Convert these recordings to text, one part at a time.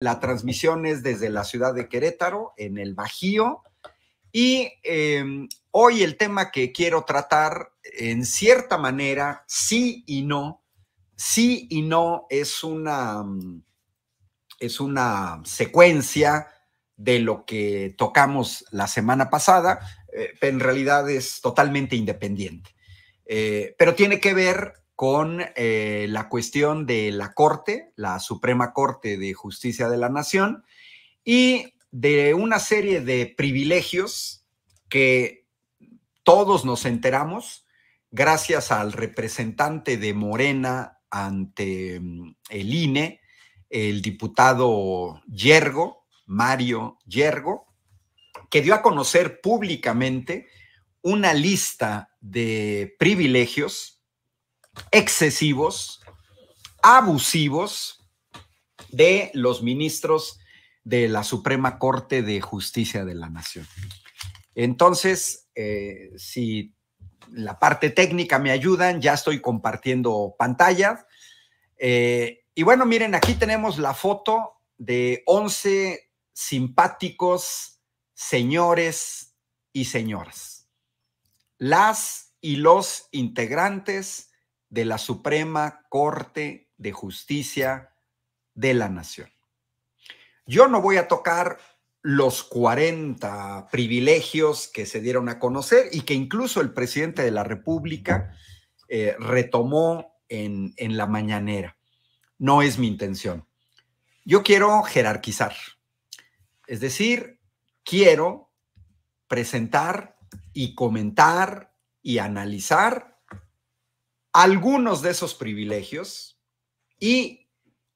La transmisión es desde la ciudad de Querétaro, en el Bajío. Y em, hoy el tema que quiero tratar, en cierta manera, sí y no, sí y no es una, mm, es una secuencia de lo que tocamos la semana pasada, eh, en realidad es totalmente independiente. Eh, pero tiene que ver con eh, la cuestión de la Corte, la Suprema Corte de Justicia de la Nación, y de una serie de privilegios que todos nos enteramos gracias al representante de Morena ante mm, el INE, el diputado Yergo, Mario Yergo, que dio a conocer públicamente una lista de privilegios excesivos, abusivos de los ministros de la Suprema Corte de Justicia de la Nación. Entonces, eh, si la parte técnica me ayudan, ya estoy compartiendo pantalla. Eh, y bueno, miren, aquí tenemos la foto de 11 simpáticos señores y señoras, las y los integrantes de la Suprema Corte de Justicia de la Nación. Yo no voy a tocar los 40 privilegios que se dieron a conocer y que incluso el presidente de la República eh, retomó en, en la mañanera. No es mi intención. Yo quiero jerarquizar, es decir, quiero presentar y comentar y analizar algunos de esos privilegios y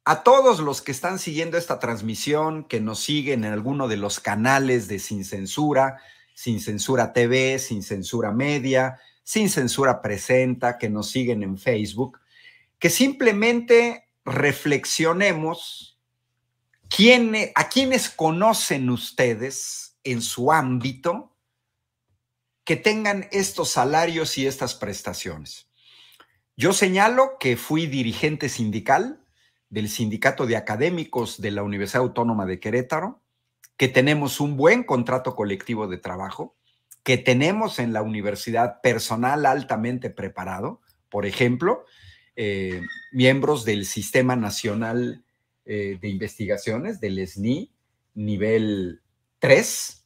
a todos los que están siguiendo esta transmisión, que nos siguen en alguno de los canales de Sin Censura, Sin Censura TV, Sin Censura Media, Sin Censura Presenta, que nos siguen en Facebook, que simplemente reflexionemos quién, e, a quienes conocen ustedes en su ámbito que tengan estos salarios y estas prestaciones. Yo señalo que fui dirigente sindical del Sindicato de Académicos de la Universidad Autónoma de Querétaro, que tenemos un buen contrato colectivo de trabajo, que tenemos en la universidad personal altamente preparado, por ejemplo, eh, miembros del Sistema Nacional eh, de Investigaciones, del SNI, nivel 3,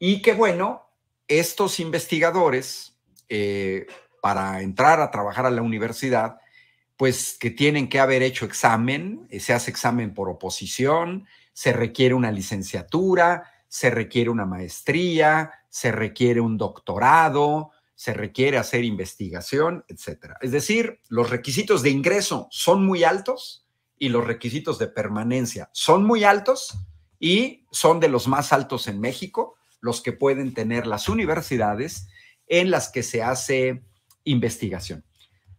y que bueno, estos investigadores eh, para entrar a trabajar a la universidad, pues que tienen que haber hecho examen, eh, se hace examen por oposición, se requiere una licenciatura, se requiere una maestría, se requiere un doctorado, se requiere hacer investigación, etc. Es decir, los requisitos de ingreso son muy altos y los requisitos de permanencia son muy altos y son de los más altos en México, los que pueden tener las universidades en las que se hace investigación.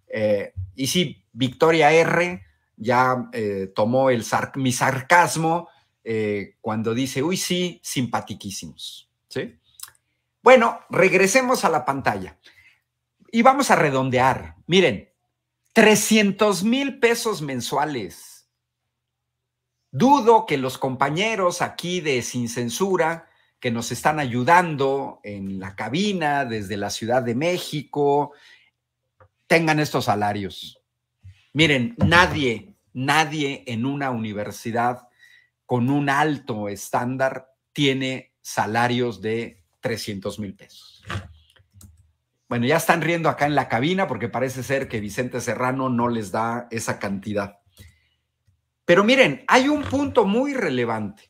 Eh, y sí, Victoria R ya eh, tomó el mi sarcasmo eh, cuando dice, uy, sí, simpatiquísimos. ¿Sí? Bueno, regresemos a la pantalla y vamos a redondear. Miren, 300 mil pesos mensuales. Dudo que los compañeros aquí de Sin Censura, que nos están ayudando en la cabina desde la Ciudad de México, tengan estos salarios. Miren, nadie, nadie en una universidad con un alto estándar tiene salarios de 300 mil pesos. Bueno, ya están riendo acá en la cabina porque parece ser que Vicente Serrano no les da esa cantidad. Pero miren, hay un punto muy relevante.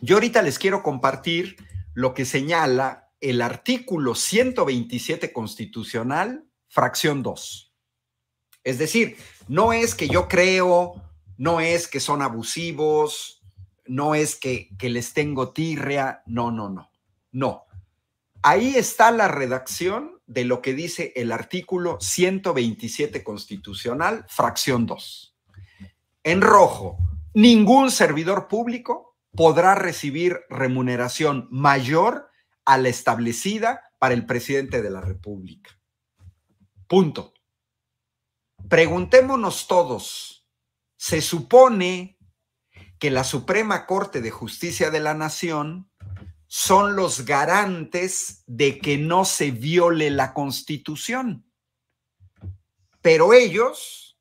Yo ahorita les quiero compartir lo que señala el artículo 127 constitucional fracción 2. Es decir, no es que yo creo, no es que son abusivos, no es que, que les tengo tirria, no, no, no, no. Ahí está la redacción de lo que dice el artículo 127 constitucional, fracción 2. En rojo, ningún servidor público podrá recibir remuneración mayor a la establecida para el presidente de la República. Punto. Preguntémonos todos, se supone que la Suprema Corte de Justicia de la Nación son los garantes de que no se viole la Constitución. Pero ellos,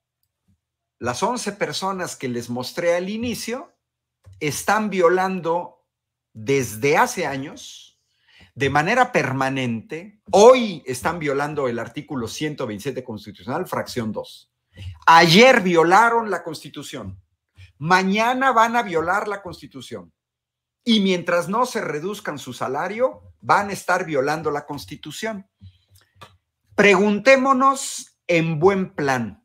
las 11 personas que les mostré al inicio, están violando desde hace años de manera permanente, hoy están violando el artículo 127 constitucional, fracción 2. Ayer violaron la constitución, mañana van a violar la constitución. Y mientras no se reduzcan su salario, van a estar violando la constitución. Preguntémonos en buen plan,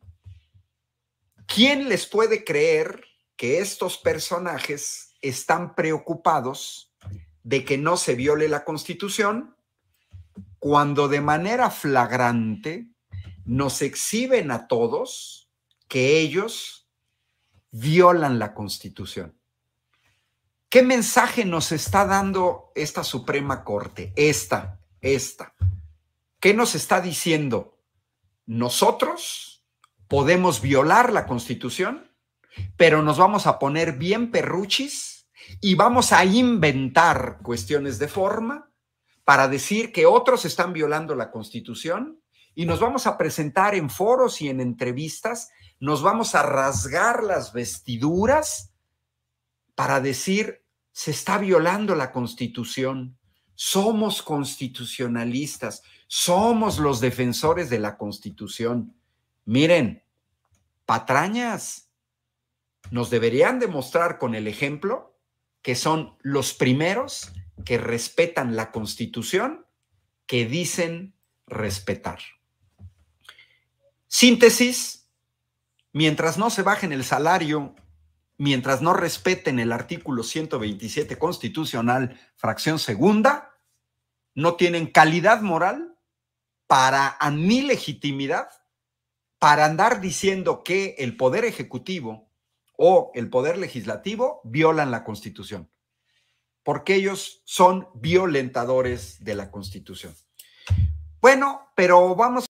¿quién les puede creer que estos personajes están preocupados de que no se viole la Constitución cuando de manera flagrante nos exhiben a todos que ellos violan la Constitución. ¿Qué mensaje nos está dando esta Suprema Corte? Esta, esta. ¿Qué nos está diciendo? Nosotros podemos violar la Constitución, pero nos vamos a poner bien perruchis y vamos a inventar cuestiones de forma para decir que otros están violando la Constitución y nos vamos a presentar en foros y en entrevistas, nos vamos a rasgar las vestiduras para decir se está violando la Constitución, somos constitucionalistas, somos los defensores de la Constitución. Miren, patrañas, nos deberían demostrar con el ejemplo que son los primeros que respetan la constitución que dicen respetar. Síntesis, mientras no se bajen el salario, mientras no respeten el artículo 127 constitucional, fracción segunda, no tienen calidad moral para, a mi legitimidad, para andar diciendo que el Poder Ejecutivo o el poder legislativo violan la constitución, porque ellos son violentadores de la constitución. Bueno, pero vamos